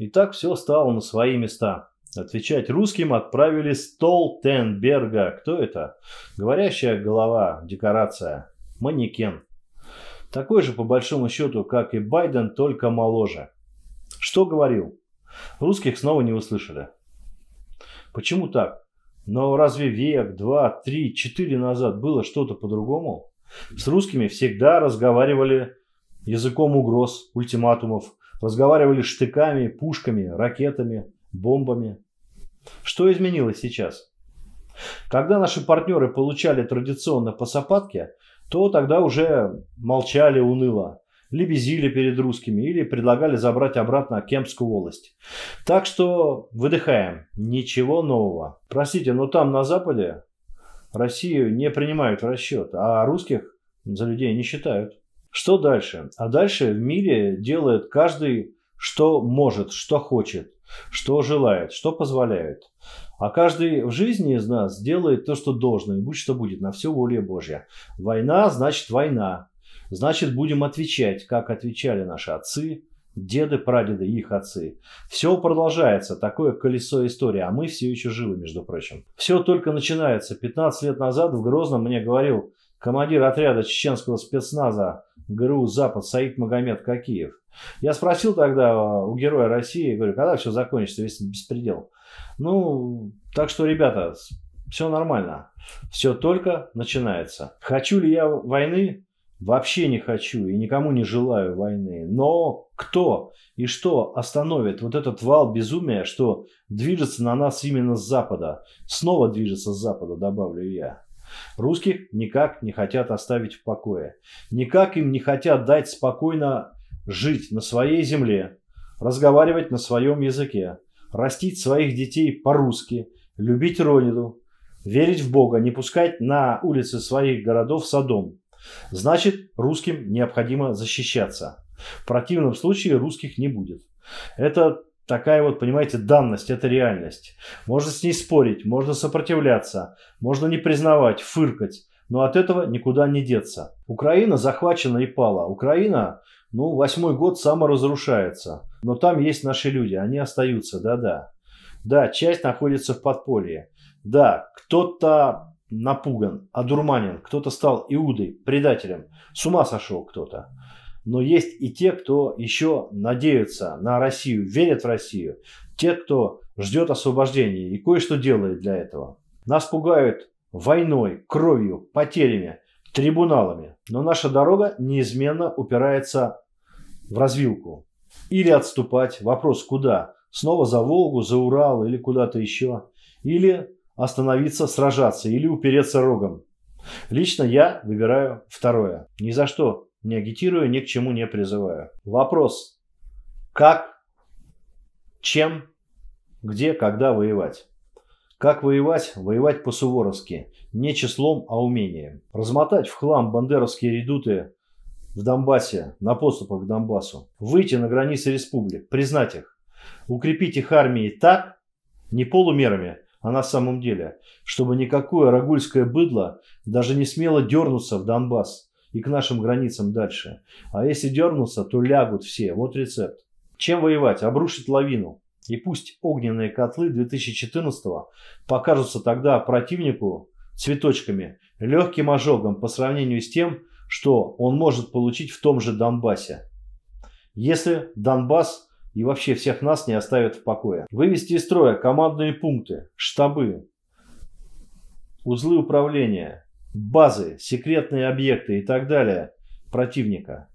И так все стало на свои места. Отвечать русским отправили Столтенберга. Кто это? Говорящая голова, декорация, манекен. Такой же, по большому счету, как и Байден, только моложе. Что говорил? Русских снова не услышали. Почему так? Но разве век, два, три, четыре назад было что-то по-другому? С русскими всегда разговаривали языком угроз, ультиматумов, Разговаривали штыками, пушками, ракетами, бомбами. Что изменилось сейчас? Когда наши партнеры получали традиционно по сапатке, то тогда уже молчали уныло, лебезили перед русскими или предлагали забрать обратно кемпскую волость. Так что выдыхаем. Ничего нового. Простите, но там на Западе Россию не принимают в расчет, а русских за людей не считают. Что дальше? А дальше в мире делает каждый, что может, что хочет, что желает, что позволяет. А каждый в жизни из нас делает то, что должно, и будь что будет, на все воле Божья. Война значит война. Значит, будем отвечать, как отвечали наши отцы, деды, прадеды, их отцы. Все продолжается, такое колесо истории, а мы все еще живы, между прочим. Все только начинается. 15 лет назад в Грозном мне говорил командир отряда чеченского спецназа ГРУ «Запад» Саид Магомед Какиев. Я спросил тогда а, у Героя России, говорю, когда все закончится, весь беспредел. Ну, так что, ребята, все нормально. Все только начинается. Хочу ли я войны? Вообще не хочу и никому не желаю войны. Но кто и что остановит вот этот вал безумия, что движется на нас именно с запада? Снова движется с запада, добавлю я. Русских никак не хотят оставить в покое. Никак им не хотят дать спокойно жить на своей земле, разговаривать на своем языке, растить своих детей по-русски, любить Родину, верить в Бога, не пускать на улицы своих городов садом. Значит, русским необходимо защищаться. В противном случае русских не будет. Это такая вот, понимаете, данность, это реальность. Можно с ней спорить, можно сопротивляться, можно не признавать, фыркать, но от этого никуда не деться. Украина захвачена и пала. Украина, ну, восьмой год саморазрушается. Но там есть наши люди, они остаются, да-да. Да, часть находится в подполье. Да, кто-то напуган, одурманен, кто-то стал Иудой, предателем. С ума сошел кто-то но есть и те, кто еще надеются на Россию, верят в Россию, те, кто ждет освобождения и кое-что делает для этого. Нас пугают войной, кровью, потерями, трибуналами, но наша дорога неизменно упирается в развилку. Или отступать, вопрос куда? Снова за Волгу, за Урал или куда-то еще. Или остановиться, сражаться или упереться рогом. Лично я выбираю второе. Ни за что не агитирую, ни к чему не призываю. Вопрос, как, чем, где, когда воевать? Как воевать? Воевать по-суворовски. Не числом, а умением. Размотать в хлам бандеровские редуты в Донбассе, на подступах к Донбассу. Выйти на границы республик, признать их. Укрепить их армии так, не полумерами, а на самом деле, чтобы никакое рагульское быдло даже не смело дернуться в Донбасс и к нашим границам дальше. А если дернуться, то лягут все. Вот рецепт. Чем воевать? Обрушить лавину. И пусть огненные котлы 2014-го покажутся тогда противнику цветочками, легким ожогом по сравнению с тем, что он может получить в том же Донбассе. Если Донбасс и вообще всех нас не оставят в покое. Вывести из строя командные пункты, штабы, узлы управления, базы, секретные объекты и так далее противника.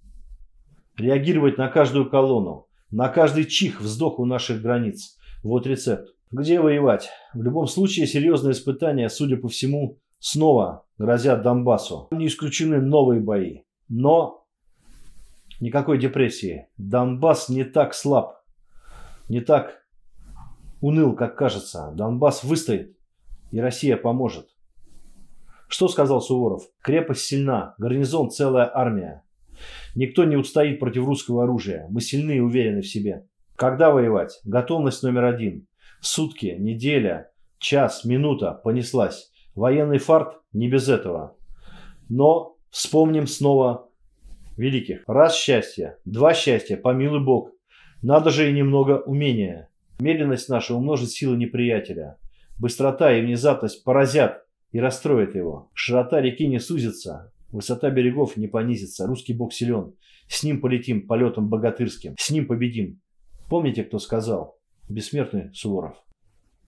Реагировать на каждую колонну, на каждый чих, вздох у наших границ. Вот рецепт. Где воевать? В любом случае серьезные испытания, судя по всему, снова грозят Донбассу. Не исключены новые бои. Но никакой депрессии. Донбасс не так слаб, не так уныл, как кажется. Донбасс выстоит, и Россия поможет. Что сказал Суворов? Крепость сильна, гарнизон целая армия. Никто не устоит против русского оружия. Мы сильны и уверены в себе. Когда воевать? Готовность номер один. Сутки, неделя, час, минута понеслась. Военный фарт не без этого. Но вспомним снова великих. Раз счастье, два счастья, помилуй Бог. Надо же и немного умения. Медленность наша умножит силы неприятеля. Быстрота и внезапность поразят и расстроит его. Широта реки не сузится, высота берегов не понизится, русский бог силен. С ним полетим полетом богатырским, с ним победим. Помните, кто сказал? Бессмертный Суворов.